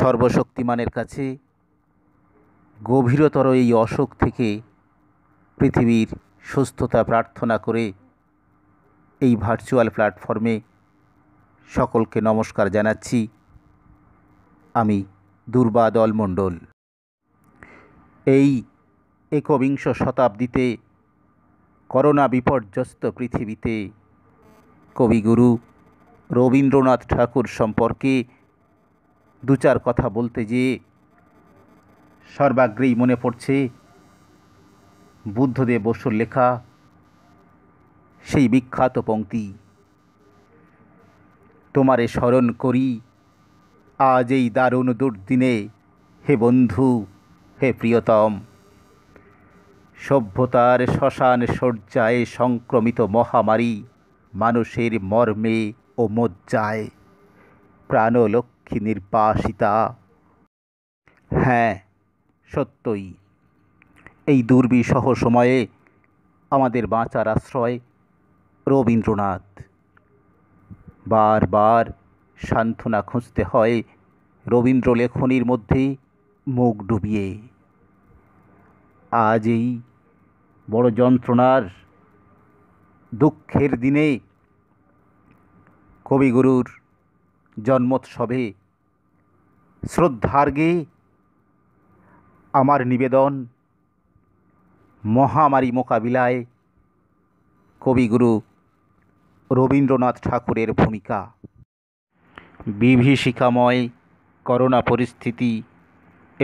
সর্বশক্তিমানের কাছে গভীরতর এই অসুখ থেকে পৃথিবীর সুস্থতা প্রার্থনা করে এই ভার্চুয়াল প্ল্যাটফর্মে সকলকে নমস্কার জানাচ্ছি আমি দুর্বাদল মণ্ডল এই একবিংশ শতাব্দীতে করোনা বিপর্যস্ত পৃথিবীতে কবিগুরু রবীন্দ্রনাথ ঠাকুর সম্পর্কে দু চার কথা বলতে যে সর্বাগ্রেই মনে পড়ছে বুদ্ধদেব বসুর লেখা সেই বিখ্যাত পঙ্ক্তি তোমারে স্মরণ করি আজ এই দারুণ দুর্দিনে হে বন্ধু হে প্রিয়তম সভ্যতার শ্মশান শয্যায় সংক্রমিত মহামারী মানুষের মর্মে ও মজ্জায় প্রাণলক্ষ সাক্ষী নির্বাসিতা হ্যাঁ সত্যই এই দুর্বিষহ সময়ে আমাদের বাঁচার আশ্রয় রবীন্দ্রনাথ বারবার সান্ত্বনা খুঁজতে হয় রবীন্দ্র লেখনীর মধ্যে মুখ ডুবিয়ে আজ এই বড় যন্ত্রণার দুঃখের দিনে কবিগুরুর জন্মোৎসবে শ্রদ্ধার্গে আমার নিবেদন মহামারী মোকাবিলায় কবিগুরু রবীন্দ্রনাথ ঠাকুরের ভূমিকা বিভীষিকাময় করোনা পরিস্থিতি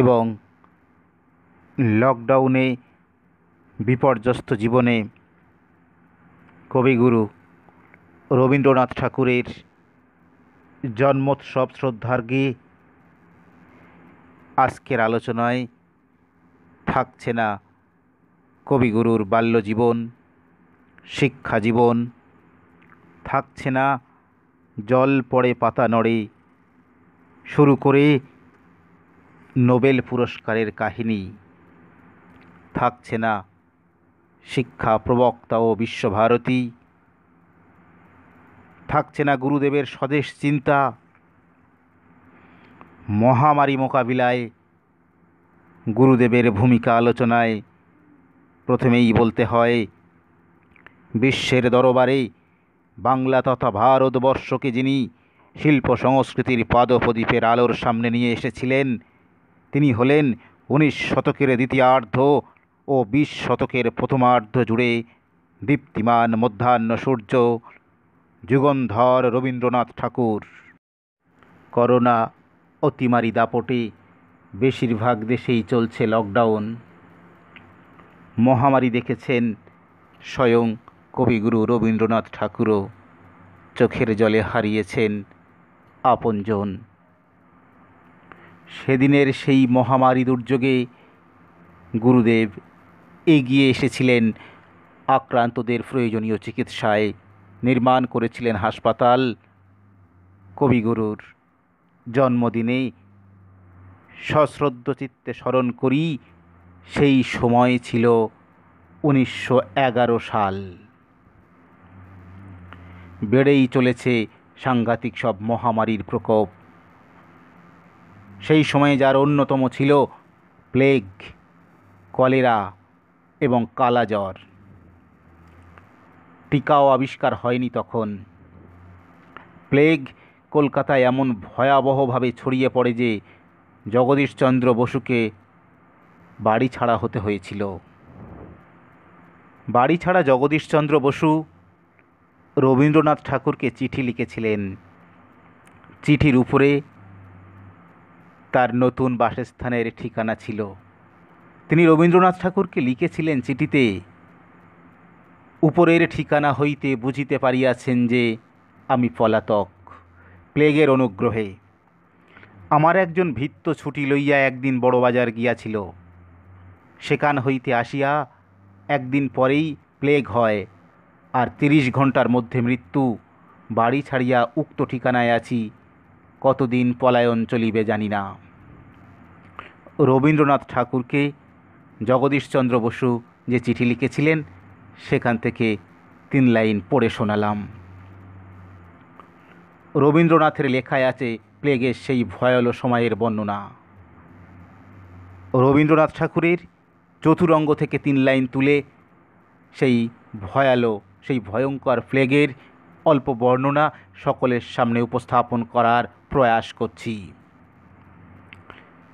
এবং লকডাউনে বিপর্যস্ত জীবনে কবিগুরু রবীন্দ্রনাথ ঠাকুরের জন্মোৎসব শ্রদ্ধার্ঘী আজকের আলোচনায় থাকছে না কবিগুরুর বাল্যজীবন শিক্ষা জীবন থাকছে না জল পড়ে পাতা নড়ে শুরু করে নোবেল পুরস্কারের কাহিনী থাকছে না শিক্ষা প্রবক্তা ও বিশ্বভারতী থাকছে না গুরুদেবের স্বদেশ চিন্তা মহামারী মোকাবিলায় গুরুদেবের ভূমিকা আলোচনায় প্রথমেই বলতে হয় বিশ্বের দরবারে বাংলা তথা ভারতবর্ষকে যিনি শিল্প সংস্কৃতির পাদপ্রদীপের আলোর সামনে নিয়ে এসেছিলেন তিনি হলেন উনিশ শতকের দ্বিতীয়ার্ধ ও বিশ শতকের প্রথমার্ধ জুড়ে দীপ্তিমান মধ্যাহ্ন সূর্য যুগন্ধর রবীন্দ্রনাথ ঠাকুর করোনা অতিমারি দাপটে বেশিরভাগ দেশেই চলছে লকডাউন মহামারী দেখেছেন স্বয়ং কবিগুরু রবীন্দ্রনাথ ঠাকুরও চোখের জলে হারিয়েছেন আপনজন সেদিনের সেই মহামারী দুর্যোগে গুরুদেব এগিয়ে এসেছিলেন আক্রান্তদের প্রয়োজনীয় চিকিৎসায় নির্মাণ করেছিলেন হাসপাতাল কবিগুরুর জন্মদিনে সশ্রদ্ধ চিত্তে স্মরণ করি সেই সময় ছিল উনিশশো সাল বেড়েই চলেছে সাংঘাতিক সব মহামারীর প্রকোপ সেই সময়ে যার অন্যতম ছিল প্লেগ কলেরা এবং কালাজ্বর টিকাও আবিষ্কার হয়নি তখন প্লেগ কলকাতায় এমন ভয়াবহভাবে ছড়িয়ে পড়ে যে জগদীশচন্দ্র বসুকে বাড়ি ছাড়া হতে হয়েছিল বাড়ি ছাড়া জগদীশচন্দ্র বসু রবীন্দ্রনাথ ঠাকুরকে চিঠি লিখেছিলেন চিঠির উপরে তার নতুন বাসস্থানের ঠিকানা ছিল তিনি রবীন্দ্রনাথ ঠাকুরকে লিখেছিলেন চিঠিতে উপরের ঠিকানা হইতে বুঝিতে পারিয়াছেন যে আমি পলাতক প্লেগের অনুগ্রহে আমার একজন ভিত্ত ছুটি লইয়া একদিন বড় বাজার গিয়াছিল সেখান হইতে আসিয়া একদিন পরেই প্লেগ হয় আর তিরিশ ঘন্টার মধ্যে মৃত্যু বাড়ি ছাড়িয়া উক্ত ঠিকানায় আছি কতদিন পলায়ন চলিবে জানি না রবীন্দ্রনাথ ঠাকুরকে জগদীশচন্দ্র বসু যে চিঠি লিখেছিলেন সেখান থেকে তিন লাইন পড়ে শোনালাম রবীন্দ্রনাথের লেখায় আছে প্লেগের সেই ভয়াল সময়ের বর্ণনা রবীন্দ্রনাথ ঠাকুরের চতুরঙ্গ থেকে তিন লাইন তুলে সেই ভয়াল সেই ভয়ঙ্কর প্লেগের অল্প বর্ণনা সকলের সামনে উপস্থাপন করার প্রয়াস করছি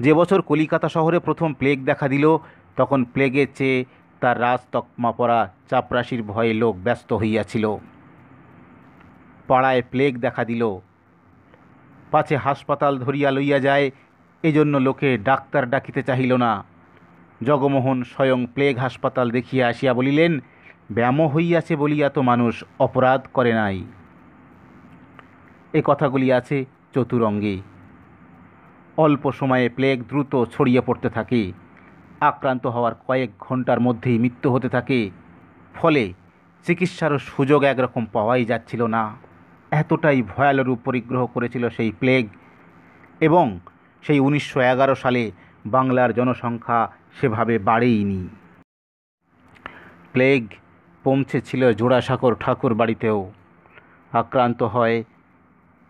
যে বছর কলিকাতা শহরে প্রথম প্লেগ দেখা দিল তখন প্লেগের চেয়ে তার রাজ তকমা পরা চাপরাশির ভয়ে লোক ব্যস্ত হইয়াছিল পাড়ায় প্লেগ দেখা দিল পাছে হাসপাতাল ধরিয়া লইয়া যায় এজন্য লোকে ডাক্তার ডাকিতে চাহিল না জগমোহন স্বয়ং প্লেগ হাসপাতাল দেখিয়া আসিয়া বলিলেন ব্যাম হইয়াছে বলিয়া তো মানুষ অপরাধ করে নাই এ কথাগুলি আছে চতুরঙ্গে অল্প সময়ে প্লেগ দ্রুত ছড়িয়ে পড়তে থাকে আক্রান্ত হওয়ার কয়েক ঘন্টার মধ্যেই মৃত্যু হতে থাকে ফলে চিকিৎসারও সুযোগ একরকম পাওয়াই যাচ্ছিল না এতটাই ভয়াল রূপ পরিগ্রহ করেছিল সেই প্লেগ এবং সেই উনিশশো সালে বাংলার জনসংখ্যা সেভাবে বাড়েইনি প্লেগ পৌঁছেছিল জোড়াসাঁকর ঠাকুর বাড়িতেও আক্রান্ত হয়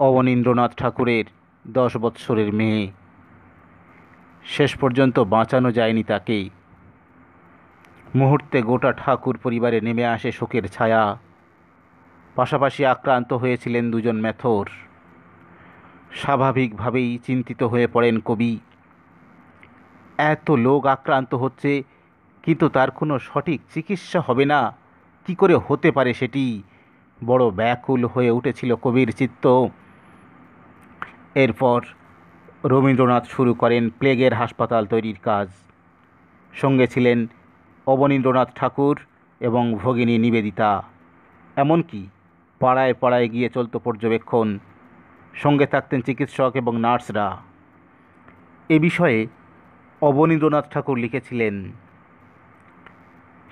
অবনীন্দ্রনাথ ঠাকুরের দশ বৎসরের মেয়ে শেষ পর্যন্ত বাঁচানো যায়নি তাকে মুহূর্তে গোটা ঠাকুর পরিবারে নেমে আসে শোকের ছায়া পাশাপাশি আক্রান্ত হয়েছিলেন দুজন ম্যাথর স্বাভাবিকভাবেই চিন্তিত হয়ে পড়েন কবি এত লোক আক্রান্ত হচ্ছে কিন্তু তার কোনো সঠিক চিকিৎসা হবে না কি করে হতে পারে সেটি বড় ব্যাকুল হয়ে উঠেছিল কবির চিত্ত এরপর রবীন্দ্রনাথ শুরু করেন প্লেগের হাসপাতাল তৈরির কাজ সঙ্গে ছিলেন অবনীন্দ্রনাথ ঠাকুর এবং ভগিনী নিবেদিতা এমনকি পাড়ায় পাড়ায় গিয়ে চলত পর্যবেক্ষণ সঙ্গে থাকতেন চিকিৎসক এবং নার্সরা এ বিষয়ে অবনীন্দ্রনাথ ঠাকুর লিখেছিলেন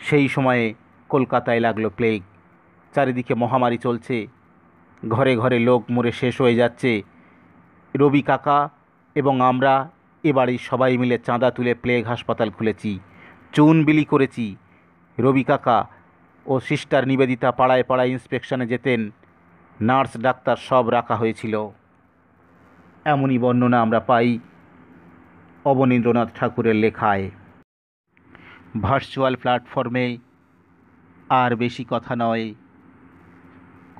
সেই সময়ে কলকাতায় লাগলো প্লেগ চারিদিকে মহামারী চলছে ঘরে ঘরে লোক মরে শেষ হয়ে যাচ্ছে রবি কাকা এবং আমরা এবারে সবাই মিলে চাঁদা তুলে প্লেগ হাসপাতাল খুলেছি চুন বিলি করেছি রবি কাকা ও সিস্টার নিবেদিতা পাড়ায় পাড়ায় ইন্সপেকশনে যেতেন নার্স ডাক্তার সব রাখা হয়েছিল এমনই বর্ণনা আমরা পাই অবনীন্দ্রনাথ ঠাকুরের লেখায় ভার্চুয়াল প্ল্যাটফর্মে আর বেশি কথা নয়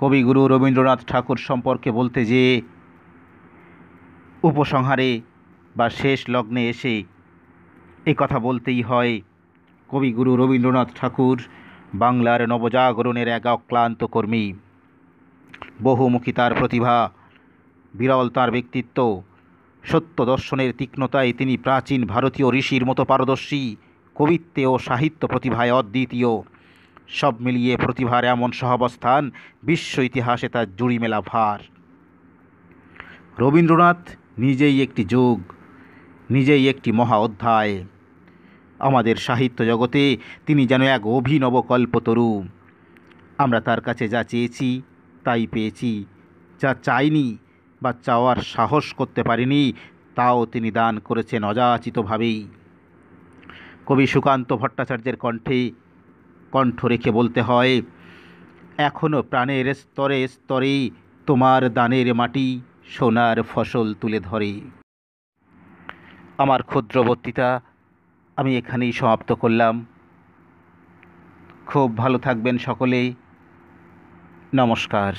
কবিগুরু রবীন্দ্রনাথ ঠাকুর সম্পর্কে বলতে যেয়ে উপসংহারে বা শেষ লগ্নে এসে এ কথা বলতেই হয় কবিগুরু রবীন্দ্রনাথ ঠাকুর বাংলার নবজাগরণের এক অক্লান্ত কর্মী বহুমুখী তার প্রতিভা বিরল তার ব্যক্তিত্ব সত্য দর্শনের তীক্ষ্ণতায় তিনি প্রাচীন ভারতীয় ঋষির মতো পারদর্শী কবিত্বে ও সাহিত্য প্রতিভায় অদ্বিতীয় সব মিলিয়ে প্রতিভার এমন সহাবস্থান বিশ্ব ইতিহাসে তার জুড়ি মেলা ভার রবীন্দ্রনাথ নিজেই একটি যুগ নিজেই একটি মহা অধ্যায় আমাদের সাহিত্য জগতে তিনি যেন এক অভিনব কল্পতরু আমরা তার কাছে যা চেয়েছি তাই পেয়েছি যা চাইনি বা চাওয়ার সাহস করতে পারিনি তাও তিনি দান করেছেন অযাচিতভাবেই কবি সুকান্ত ভট্টাচার্যের কণ্ঠে কণ্ঠ রেখে বলতে হয় এখনও প্রাণের স্তরে স্তরেই তোমার দানের মাটি সোনার ফসল তুলে ধরে আমার ক্ষুদ্র বক্তৃতা আমি এখানেই সমাপ্ত করলাম খুব ভালো থাকবেন সকলেই নমস্কার